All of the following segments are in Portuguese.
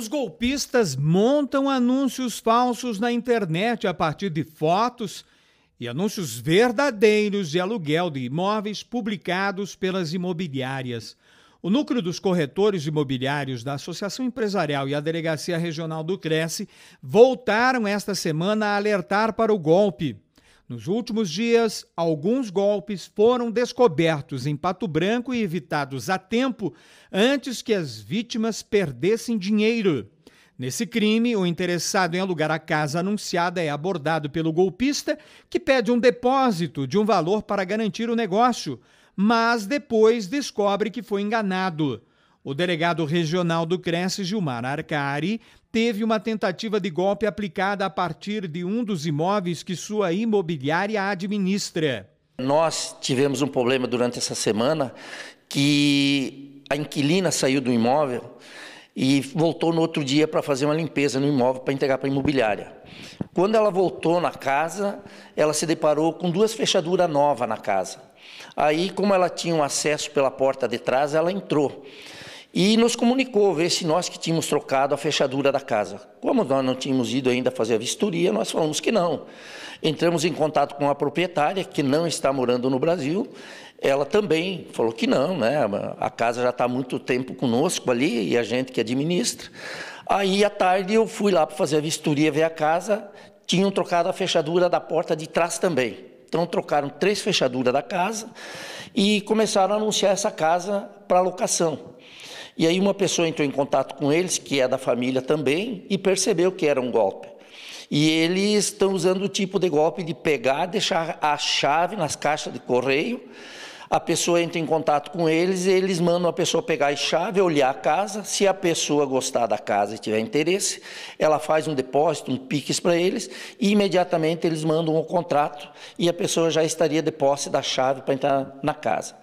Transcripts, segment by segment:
Os golpistas montam anúncios falsos na internet a partir de fotos e anúncios verdadeiros de aluguel de imóveis publicados pelas imobiliárias. O núcleo dos corretores imobiliários da Associação Empresarial e a Delegacia Regional do Cresce voltaram esta semana a alertar para o golpe. Nos últimos dias, alguns golpes foram descobertos em Pato Branco e evitados a tempo antes que as vítimas perdessem dinheiro. Nesse crime, o interessado em alugar a casa anunciada é abordado pelo golpista, que pede um depósito de um valor para garantir o negócio, mas depois descobre que foi enganado. O delegado regional do Cresce, Gilmar Arcari, teve uma tentativa de golpe aplicada a partir de um dos imóveis que sua imobiliária administra. Nós tivemos um problema durante essa semana que a inquilina saiu do imóvel e voltou no outro dia para fazer uma limpeza no imóvel para entregar para a imobiliária. Quando ela voltou na casa, ela se deparou com duas fechaduras novas na casa. Aí, como ela tinha um acesso pela porta de trás, ela entrou e nos comunicou ver se nós que tínhamos trocado a fechadura da casa. Como nós não tínhamos ido ainda fazer a vistoria, nós falamos que não. Entramos em contato com a proprietária, que não está morando no Brasil. Ela também falou que não, né? a casa já está há muito tempo conosco ali e a gente que administra. Aí, à tarde, eu fui lá para fazer a vistoria, ver a casa. Tinham trocado a fechadura da porta de trás também. Então trocaram três fechaduras da casa e começaram a anunciar essa casa para locação. E aí uma pessoa entrou em contato com eles, que é da família também, e percebeu que era um golpe. E eles estão usando o tipo de golpe de pegar, deixar a chave nas caixas de correio a pessoa entra em contato com eles, e eles mandam a pessoa pegar a chave, olhar a casa. Se a pessoa gostar da casa e tiver interesse, ela faz um depósito, um PIX para eles, e imediatamente eles mandam o um contrato e a pessoa já estaria de posse da chave para entrar na casa.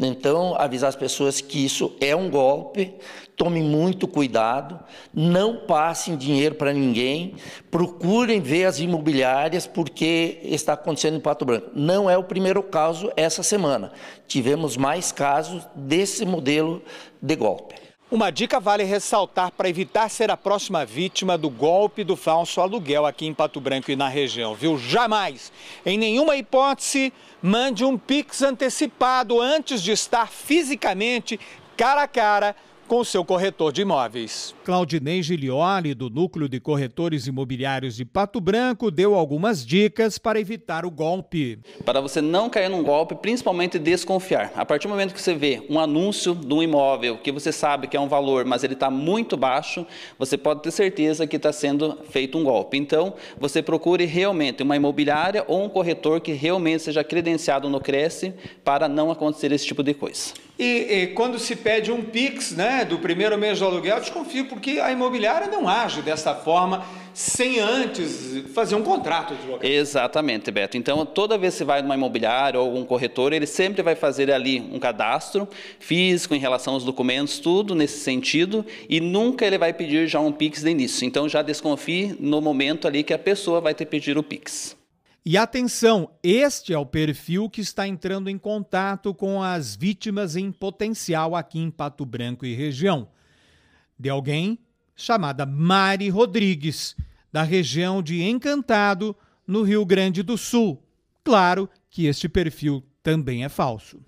Então, avisar as pessoas que isso é um golpe, tomem muito cuidado, não passem dinheiro para ninguém, procurem ver as imobiliárias, porque está acontecendo em Pato Branco. Não é o primeiro caso essa semana tivemos mais casos desse modelo de golpe. Uma dica vale ressaltar para evitar ser a próxima vítima do golpe do falso aluguel aqui em Pato Branco e na região, viu? Jamais, em nenhuma hipótese, mande um Pix antecipado antes de estar fisicamente cara a cara com o seu corretor de imóveis. Claudinei Gilioli, do Núcleo de Corretores Imobiliários de Pato Branco, deu algumas dicas para evitar o golpe. Para você não cair num golpe, principalmente desconfiar. A partir do momento que você vê um anúncio de um imóvel que você sabe que é um valor, mas ele está muito baixo, você pode ter certeza que está sendo feito um golpe. Então, você procure realmente uma imobiliária ou um corretor que realmente seja credenciado no Cresce para não acontecer esse tipo de coisa. E, e, quando se pede um PIX né, do primeiro mês do aluguel, desconfio, porque a imobiliária não age dessa forma sem antes fazer um contrato de aluguel. Exatamente, Beto. Então, toda vez que você vai numa imobiliária ou algum corretor, ele sempre vai fazer ali um cadastro físico em relação aos documentos, tudo nesse sentido, e nunca ele vai pedir já um PIX de início. Então, já desconfie no momento ali que a pessoa vai ter pedido o PIX. E atenção, este é o perfil que está entrando em contato com as vítimas em potencial aqui em Pato Branco e região. De alguém chamada Mari Rodrigues, da região de Encantado, no Rio Grande do Sul. Claro que este perfil também é falso.